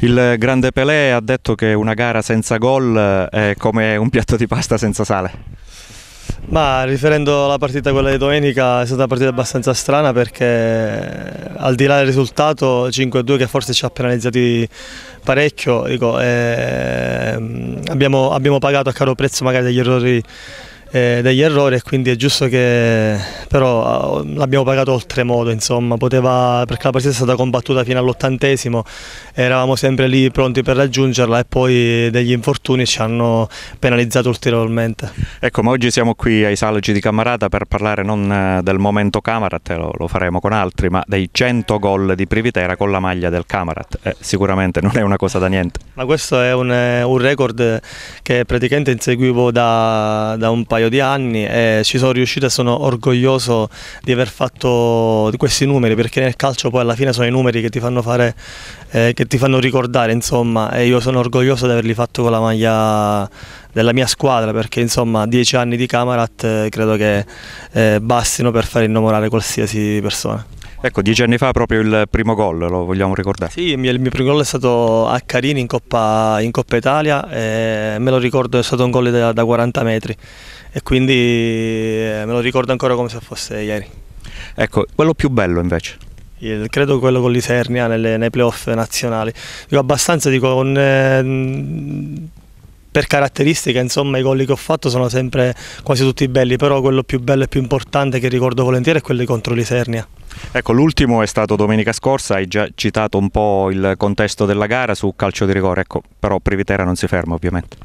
Il grande Pelé ha detto che una gara senza gol è come un piatto di pasta senza sale. Ma riferendo alla partita quella di domenica è stata una partita abbastanza strana perché al di là del risultato 5-2 che forse ci ha penalizzati parecchio, dico, eh, abbiamo, abbiamo pagato a caro prezzo magari degli errori eh, degli errori e quindi è giusto che però eh, l'abbiamo pagato oltremodo insomma poteva perché la partita è stata combattuta fino all'ottantesimo eravamo sempre lì pronti per raggiungerla e poi degli infortuni ci hanno penalizzato ulteriormente ecco ma oggi siamo qui ai Salgi di Camarata per parlare non eh, del momento Camarat lo, lo faremo con altri ma dei 100 gol di Privitera con la maglia del Camarat eh, sicuramente non è una cosa da niente ma questo è un, eh, un record che praticamente inseguivo da, da un paio paio di anni e ci sono riuscito e sono orgoglioso di aver fatto questi numeri perché nel calcio poi alla fine sono i numeri che ti fanno, fare, eh, che ti fanno ricordare insomma e io sono orgoglioso di averli fatto con la maglia della mia squadra perché insomma dieci anni di Camarat eh, credo che eh, bastino per far innamorare qualsiasi persona. Ecco, dieci anni fa proprio il primo gol, lo vogliamo ricordare? Sì, il mio, il mio primo gol è stato a Carini in Coppa, in Coppa Italia, me lo ricordo è stato un gol da, da 40 metri e quindi eh, me lo ricordo ancora come se fosse ieri. Ecco, quello più bello invece? credo quello con l'Isernia nelle, nei playoff nazionali. Io abbastanza dico con, ehm, per caratteristiche, insomma, i gol che ho fatto sono sempre quasi tutti belli, però quello più bello e più importante che ricordo volentieri è quello contro l'Isernia. Ecco, l'ultimo è stato domenica scorsa, hai già citato un po' il contesto della gara su calcio di rigore, ecco, però Privitera non si ferma ovviamente.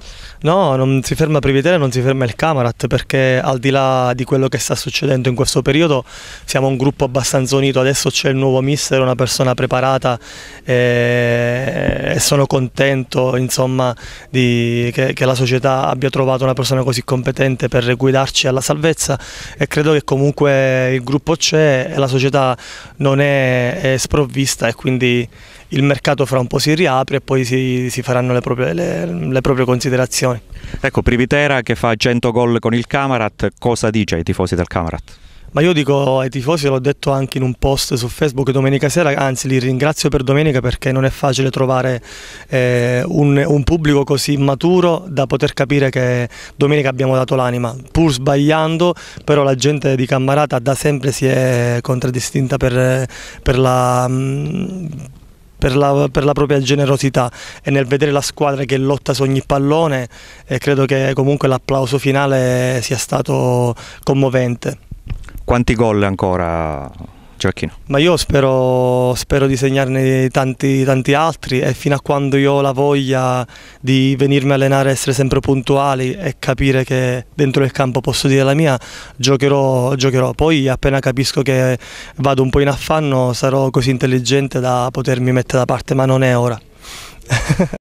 No, non si ferma Privitera, non si ferma il Camarat, perché al di là di quello che sta succedendo in questo periodo siamo un gruppo abbastanza unito, adesso c'è il nuovo mister, una persona preparata eh, e sono contento insomma, di... che... che la società abbia trovato una persona così competente per guidarci alla salvezza e credo che comunque il gruppo c'è e la società società non è, è, sprovvista e quindi il mercato fra un po' si riapre e poi si, si faranno le proprie, le, le proprie, considerazioni. Ecco, Privitera che fa 100 gol con il Camarat, cosa dice ai tifosi del Camarat? Ma io dico ai tifosi, l'ho detto anche in un post su Facebook domenica sera, anzi li ringrazio per domenica perché non è facile trovare eh, un, un, pubblico così maturo da poter capire che domenica abbiamo dato l'anima, pur sbagliando, però la gente di Cammarata da sempre si è contraddistinta per, per la... Mh, mm, per la, per la, propria generosità e nel vedere la squadra che lotta su ogni pallone eh, credo che comunque l'applauso finale sia stato commovente. Quanti gol ancora Gioacchino? Ma io spero, spero di segnarne tanti, tanti, altri e fino a quando io ho la voglia di venirmi a allenare, essere sempre puntuali e capire che dentro il campo posso dire la mia, giocherò, giocherò. Poi appena capisco che vado un po' in affanno sarò così intelligente da potermi mettere da parte, ma non è ora.